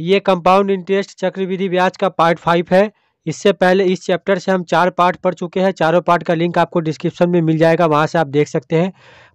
ये compound interest चक्रविधि ब्याज का पार्ट फाइव है इससे पहले इस चैप्टर से हम चार पार्ट पढ़ चुके हैं चारों पार्ट का लिंक आपको डिस्क्रिप्शन में मिल जाएगा वहाँ से आप देख सकते हैं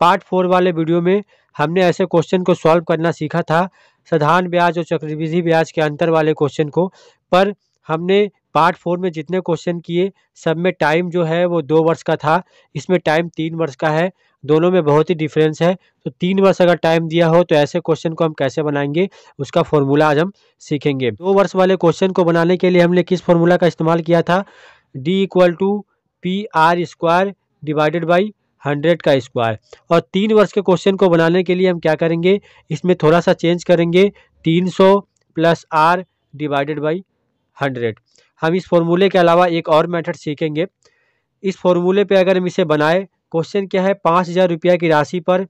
पार्ट फोर वाले वीडियो में हमने ऐसे क्वेश्चन को सॉल्व करना सीखा था साधारण ब्याज और चक्रविधि ब्याज के अंतर वाले क्वेश्चन को पर हमने पार्ट फोर में जितने क्वेश्चन किए सब में टाइम जो है वो दो वर्ष का था इसमें टाइम तीन वर्ष का है दोनों में बहुत ही डिफरेंस है तो तीन वर्ष अगर टाइम दिया हो तो ऐसे क्वेश्चन को हम कैसे बनाएंगे उसका फॉर्मूला आज हम सीखेंगे दो वर्ष वाले क्वेश्चन को बनाने के लिए हमने किस फॉर्मूला का इस्तेमाल किया था D equal to P R square divided by hundred का स्क्वायर और तीन वर्ष के क्वेश्चन को बनाने के लिए हम क्या करेंगे इसमें थोड़ा सा चेंज करेंगे तीन सौ plus R divided by hundred हम इस फॉर्मूले के अलावा एक और मेथड सीखेंगे इस फॉर्मूले पे अगर हम इसे बनाए क्वेश्चन क्या है पाँच हज़ार रुपया की राशि पर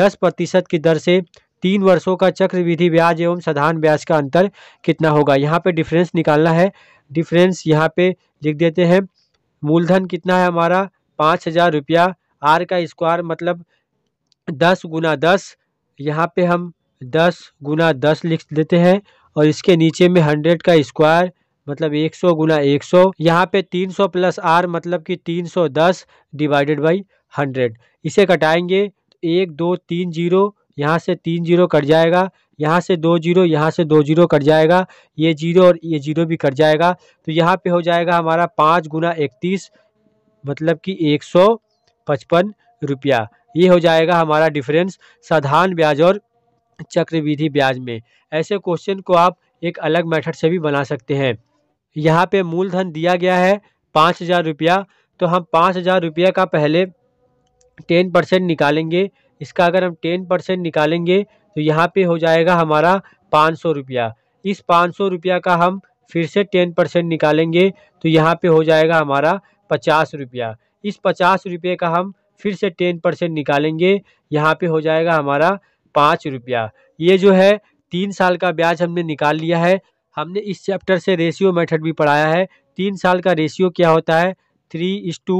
दस प्रतिशत की दर से तीन वर्षों का चक्रविधि ब्याज एवं साधारण ब्याज का अंतर कितना होगा यहाँ पे डिफरेंस निकालना है डिफरेंस यहाँ पे लिख देते हैं मूलधन कितना है हमारा पाँच हज़ार रुपया आर का स्क्वायर मतलब दस गुना दस यहाँ पे हम दस गुना दस लिख देते हैं और इसके नीचे में हंड्रेड का स्क्वायर मतलब 100 गुना सौ यहाँ पे 300 प्लस आर मतलब कि 310 डिवाइडेड बाई हंड्रेड इसे कटाएंगे एक दो तीन जीरो यहाँ से तीन जीरो कट जाएगा यहाँ से दो जीरो यहाँ से दो जीरो कट जाएगा ये जीरो और ये जीरो भी कट जाएगा तो यहाँ पे हो जाएगा हमारा पाँच गुना इकतीस मतलब कि एक सौ पचपन रुपया ये हो जाएगा हमारा डिफरेंस साधारण ब्याज और चक्रविधि ब्याज में ऐसे क्वेश्चन को आप एक अलग मेथड से भी बना सकते हैं यहाँ पे मूलधन दिया गया है पाँच हज़ार रुपया तो हम पाँच हज़ार रुपया का पहले टेन परसेंट निकालेंगे इसका अगर हम टेन परसेंट निकालेंगे तो यहाँ पे हो जाएगा हमारा पाँच सौ रुपया इस पाँच सौ रुपया का हम फिर से टेन परसेंट निकालेंगे तो यहाँ पे हो जाएगा हमारा पचास रुपया इस पचास रुपये का हम फिर से टेन परसेंट निकालेंगे यहाँ पे हो जाएगा हमारा पाँच रुपया ये जो है तीन साल का ब्याज हमने निकाल लिया है हमने इस चैप्टर से रेशियो मेथड भी पढ़ाया है तीन साल का रेशियो क्या होता है three is to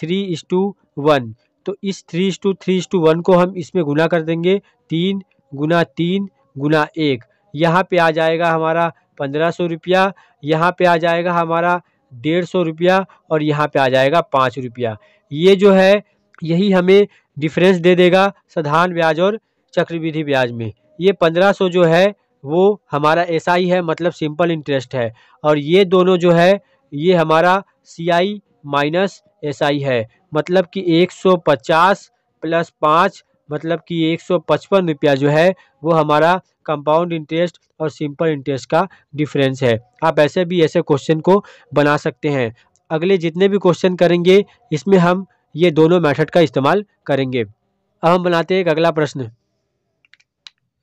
three is to one तो इस three is to three is to one को हम इसमें गुना कर देंगे तीन गुना तीन गुना एक यहाँ पे आ जाएगा हमारा पंद्रह सौ रुपया यहाँ पे आ जाएगा हमारा डेढ़ सौ रुपया और यहाँ पर आ जाएगा पाँच रुपया ये जो है यही हमें डिफरेंस दे देगा साधारण ब्याज और चक्रवृद्धि ब्याज में ये पंद्रह सौ जो है वो हमारा एस आई है मतलब सिंपल इंटरेस्ट है और ये दोनों जो है ये हमारा सी आई माइनस एस आई है मतलब कि 150 प्लस पाँच मतलब कि एक सौ पचपन रुपया जो है वो हमारा कंपाउंड इंटरेस्ट और सिंपल इंटरेस्ट का डिफरेंस है आप ऐसे भी ऐसे क्वेश्चन को बना सकते हैं अगले जितने भी क्वेश्चन करेंगे इसमें हम ये दोनों मेथड का इस्तेमाल करेंगे अब हम बनाते हैं एक अगला प्रश्न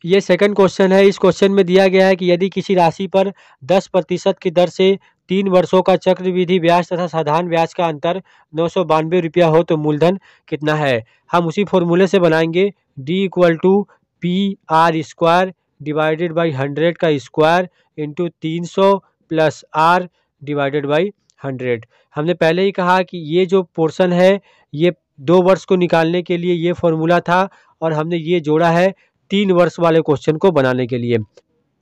ये सेकंड क्वेश्चन है इस क्वेश्चन में दिया गया है कि यदि किसी राशि पर दस प्रतिशत की दर से तीन वर्षों का चक्रविधि ब्याज तथा साधारण ब्याज का अंतर नौ सौ बानवे रुपया हो तो मूलधन कितना है हम उसी फॉर्मूले से बनाएंगे D equal to P R square divided by hundred का स्क्वायर इंटू तीन सौ plus R divided by hundred हमने पहले ही कहा कि ये जो पोर्शन है ये दो वर्ष को निकालने के लिए ये फॉर्मूला था और हमने ये जोड़ा है तीन वर्ष वाले क्वेश्चन को बनाने के लिए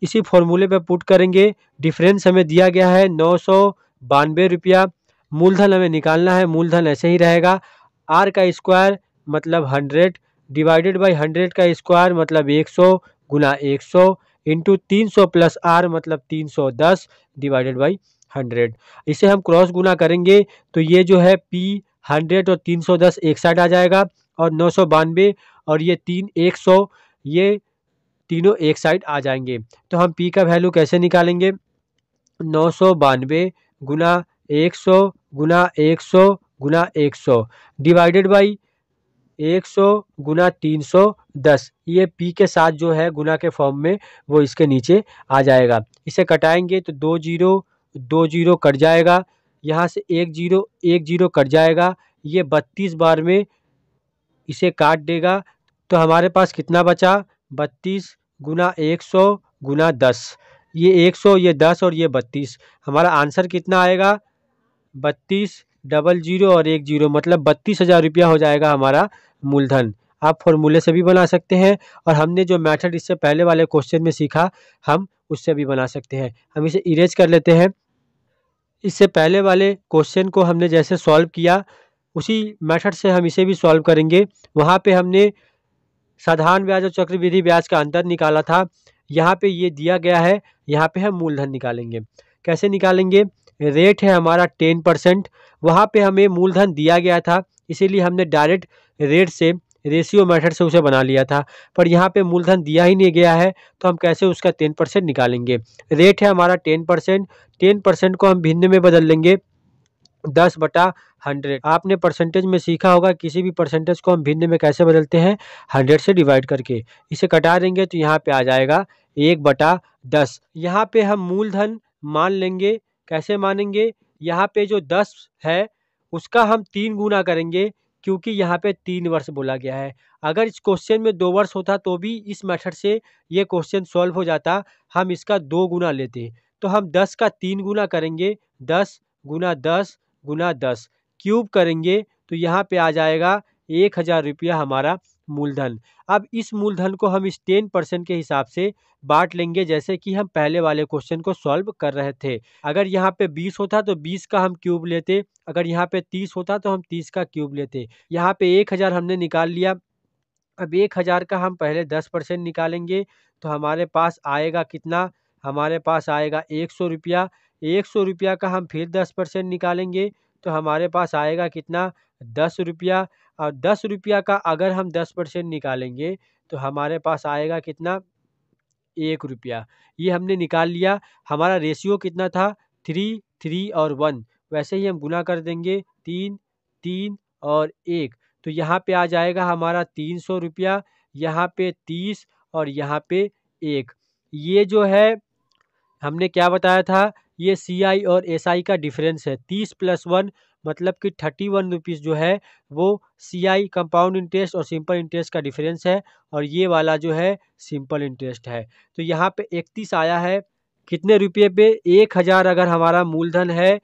इसी फॉर्मूले पर पुट करेंगे डिफरेंस हमें दिया गया है नौ सौ बानवे रुपया मूलधन हमें निकालना है मूलधन ऐसे ही रहेगा आर का स्क्वायर मतलब हंड्रेड डिवाइडेड बाई हंड्रेड का स्क्वायर मतलब एक सौ गुना एक सौ इंटू तीन सौ प्लस आर मतलब तीन सौ दस डिवाइडेड बाई हंड्रेड इसे हम क्रॉस गुना करेंगे तो ये जो है पी हंड्रेड और तीन सौ दस एक साइड आ जाएगा और नौ सौ बानवे और ये तीन एक सौ ये तीनों एक साइड आ जाएंगे तो हम पी का वैल्यू कैसे निकालेंगे नौ सौ बानवे गुना एक सौ गुना एक सौ गुना एक सौ डिवाइडेड बाई एक सौ गुना तीन सौ दस ये पी के साथ जो है गुना के फॉर्म में वो इसके नीचे आ जाएगा इसे कटाएंगे तो दो जीरो दो जीरो कट जाएगा यहाँ से एक जीरो एक जीरो कट जाएगा ये बत्तीस बार में इसे काट देगा तो हमारे पास कितना बचा बत्तीस गुना एक सौ गुना दस ये एक सौ ये दस और ये बत्तीस हमारा आंसर कितना आएगा बत्तीस डबल जीरो और एक जीरो मतलब बत्तीस हज़ार रुपया हो जाएगा हमारा मूलधन आप फॉर्मूले से भी बना सकते हैं और हमने जो मेथड इससे पहले वाले क्वेश्चन में सीखा हम उससे भी बना सकते हैं हम इसे इरेज कर लेते हैं इससे पहले वाले क्वेश्चन को हमने जैसे सॉल्व किया उसी मेथड से हम इसे भी सॉल्व करेंगे वहाँ पे हमने साधारण ब्याज और चक्रवृद्धि ब्याज का अंतर निकाला था यहाँ पे ये दिया गया है यहाँ पे हम मूलधन निकालेंगे कैसे निकालेंगे रेट है हमारा टेन परसेंट वहाँ पर हमें मूलधन दिया गया था इसीलिए हमने डायरेक्ट रेट से रेशियो मेथड से उसे बना लिया था पर यहाँ पे मूलधन दिया ही नहीं गया है तो हम कैसे उसका टेन परसेंट निकालेंगे रेट है हमारा टेन परसेंट टेन परसेंट को हम भिन्न में बदल लेंगे दस बटा हंड्रेड आपने परसेंटेज में सीखा होगा किसी भी परसेंटेज को हम भिन्न में कैसे बदलते हैं हंड्रेड से डिवाइड करके इसे कटा देंगे तो यहाँ पे आ जाएगा एक बटा दस यहाँ पे हम मूलधन मान लेंगे कैसे मानेंगे यहाँ पे जो दस है उसका हम तीन गुना करेंगे क्योंकि यहाँ पे तीन वर्ष बोला गया है अगर इस क्वेश्चन में दो वर्ष होता तो भी इस मेथड से ये क्वेश्चन सॉल्व हो जाता हम इसका दो गुना लेते तो हम दस का तीन गुना करेंगे दस गुना दस गुना दस क्यूब करेंगे तो यहाँ पे आ जाएगा एक हज़ार रुपया हमारा मूलधन अब इस मूलधन को हम इस टेन परसेंट के हिसाब से बांट लेंगे जैसे कि हम पहले वाले क्वेश्चन को सॉल्व कर रहे थे अगर यहाँ पे बीस होता तो बीस का हम क्यूब लेते अगर यहाँ पे तीस होता तो हम तीस का क्यूब लेते यहाँ पे एक हज़ार हमने निकाल लिया अब एक हज़ार का हम पहले दस परसेंट निकालेंगे तो हमारे पास आएगा कितना हमारे पास आएगा एक सौ रुपया एक सौ रुपया का हम फिर दस परसेंट निकालेंगे तो हमारे पास आएगा कितना दस रुपया और दस रुपया का अगर हम दस परसेंट निकालेंगे तो हमारे पास आएगा कितना एक रुपया ये हमने निकाल लिया हमारा रेशियो कितना था थ्री थ्री और वन वैसे ही हम गुना कर देंगे तीन तीन और एक तो यहाँ पे आ जाएगा हमारा तीन सौ रुपया यहाँ पे तीस और यहाँ पे एक ये जो है हमने क्या बताया था ये सी और एस का डिफरेंस है तीस प्लस वन मतलब कि थर्टी वन रुपीज़ जो है वो सी कंपाउंड इंटरेस्ट और सिंपल इंटरेस्ट का डिफरेंस है और ये वाला जो है सिंपल इंटरेस्ट है तो यहाँ पे इकतीस आया है कितने रुपये पे एक हज़ार अगर हमारा मूलधन है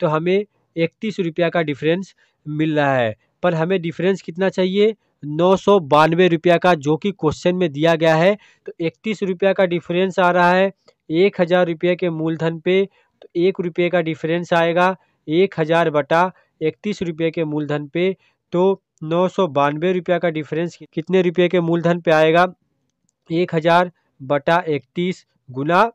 तो हमें इकतीस रुपया का डिफरेंस मिल रहा है पर हमें डिफरेंस कितना चाहिए नौ सौ बानवे रुपया का जो कि क्वेश्चन में दिया गया है तो इकतीस रुपया का डिफरेंस आ रहा है एक हज़ार रुपये के मूलधन पे तो एक रुपये का डिफरेंस आएगा एक हज़ार बटा इकतीस रुपये के मूलधन पे तो नौ सौ बानवे रुपये का डिफरेंस कितने रुपये के मूलधन पे आएगा एक हज़ार बटा इकतीस गुना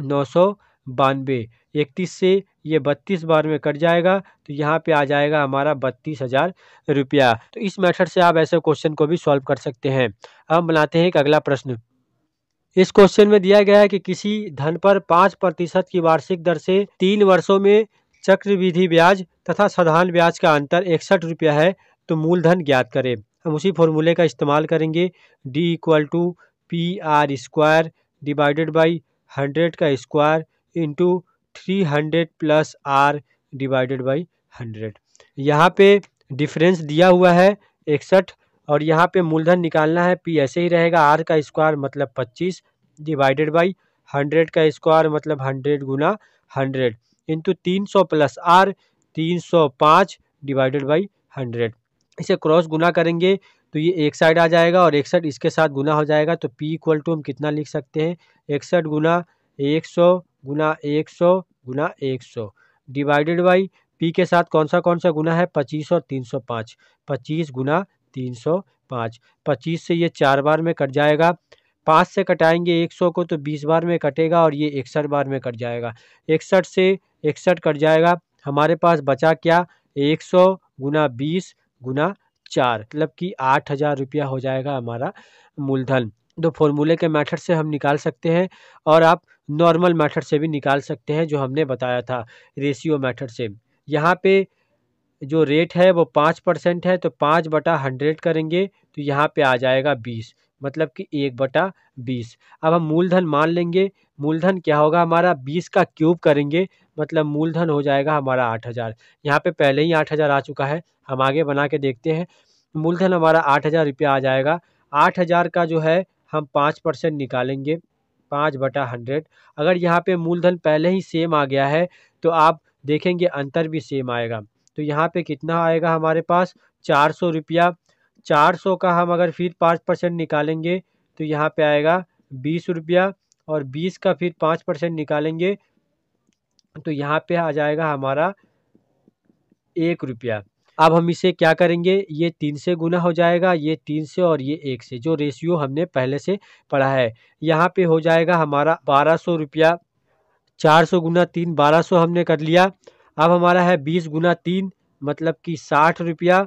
नौ सौ बानवे इकतीस से ये बत्तीस बार में कट जाएगा तो यहाँ पे आ जाएगा हमारा बत्तीस हज़ार रुपया तो इस मेथड से आप ऐसे क्वेश्चन को भी सॉल्व कर सकते हैं अब बनाते हैं एक अगला प्रश्न इस क्वेश्चन में दिया गया है कि किसी धन पर पाँच प्रतिशत की वार्षिक दर से तीन वर्षों में चक्रविधि ब्याज तथा साधारण ब्याज का अंतर इकसठ रुपया है तो मूलधन ज्ञात करें हम उसी फॉर्मूले का इस्तेमाल करेंगे D equal to P R square divided by hundred का square into three hundred plus R divided by hundred यहाँ पे डिफरेंस दिया हुआ है इकसठ और यहाँ पे मूलधन निकालना है पी ऐसे ही रहेगा आर का स्क्वायर मतलब पच्चीस डिवाइडेड बाई हंड्रेड का स्क्वायर मतलब हंड्रेड गुना हंड्रेड इंटू तीन सौ प्लस आर तीन सौ पाँच डिवाइडेड बाई हंड्रेड इसे क्रॉस गुना करेंगे तो ये एक साइड आ जाएगा और एकसठ इसके साथ गुना हो जाएगा तो पी इक्वल टू हम कितना लिख सकते हैं इकसठ गुना एक सौ गुना एक सौ गुना एक सौ डिवाइडेड बाई पी के साथ कौन सा कौन सा गुना है पच्चीस और तीन सौ पाँच पच्चीस गुना तीन सौ पाँच पच्चीस से ये चार बार में कट जाएगा पाँच से कटाएंगे एक सौ को तो बीस बार में कटेगा और ये इकसठ बार में कट जाएगा इकसठ से इकसठ कट जाएगा हमारे पास बचा क्या एक सौ गुना बीस गुना चार मतलब कि आठ हज़ार रुपया हो जाएगा हमारा मूलधन दो तो फॉर्मूले के मेथड से हम निकाल सकते हैं और आप नॉर्मल मेथड से भी निकाल सकते हैं जो हमने बताया था रेशियो मेथड से यहाँ पे जो रेट है वो पाँच परसेंट है तो पाँच बटा हंड्रेड करेंगे तो यहाँ पे आ जाएगा बीस मतलब कि एक बटा बीस अब हम मूलधन मान लेंगे मूलधन क्या होगा हमारा बीस का क्यूब करेंगे मतलब मूलधन हो जाएगा हमारा आठ हज़ार यहाँ पर पहले ही आठ हज़ार आ चुका है हम आगे बना के देखते हैं मूलधन हमारा आठ हज़ार रुपया आ जाएगा आठ हज़ार का जो है हम पाँच परसेंट निकालेंगे पाँच बटा हंड्रेड अगर यहाँ पे मूलधन पहले ही सेम आ गया है तो आप देखेंगे अंतर भी सेम आएगा तो यहाँ पे कितना आएगा हमारे पास चार सौ रुपया चार सौ का हम अगर फिर पाँच परसेंट निकालेंगे तो यहाँ पे आएगा बीस रुपया और बीस का फिर पाँच परसेंट निकालेंगे तो यहाँ पे आ जाएगा हमारा एक रुपया अब हम इसे क्या करेंगे ये तीन से गुना हो जाएगा ये तीन से और ये एक से जो रेशियो हमने पहले से पढ़ा है यहाँ पे हो जाएगा हमारा बारह सौ रुपया चार सौ गुना तीन बारह सौ हमने कर लिया अब हमारा है बीस गुना तीन मतलब कि साठ रुपया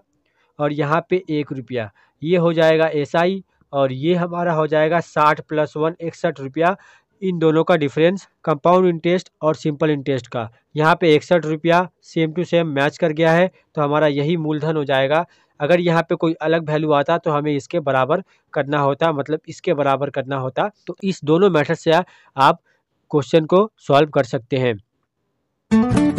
और यहाँ पे एक रुपया ये हो जाएगा आई और ये हमारा हो जाएगा साठ प्लस वन इकसठ रुपया इन दोनों का डिफरेंस कंपाउंड इंटरेस्ट और सिंपल इंटरेस्ट का यहाँ पे इकसठ रुपया सेम टू सेम मैच कर गया है तो हमारा यही मूलधन हो जाएगा अगर यहाँ पे कोई अलग वैल्यू आता तो हमें इसके बराबर करना होता मतलब इसके बराबर करना होता तो इस दोनों मैथड से आप क्वेश्चन को सॉल्व कर सकते हैं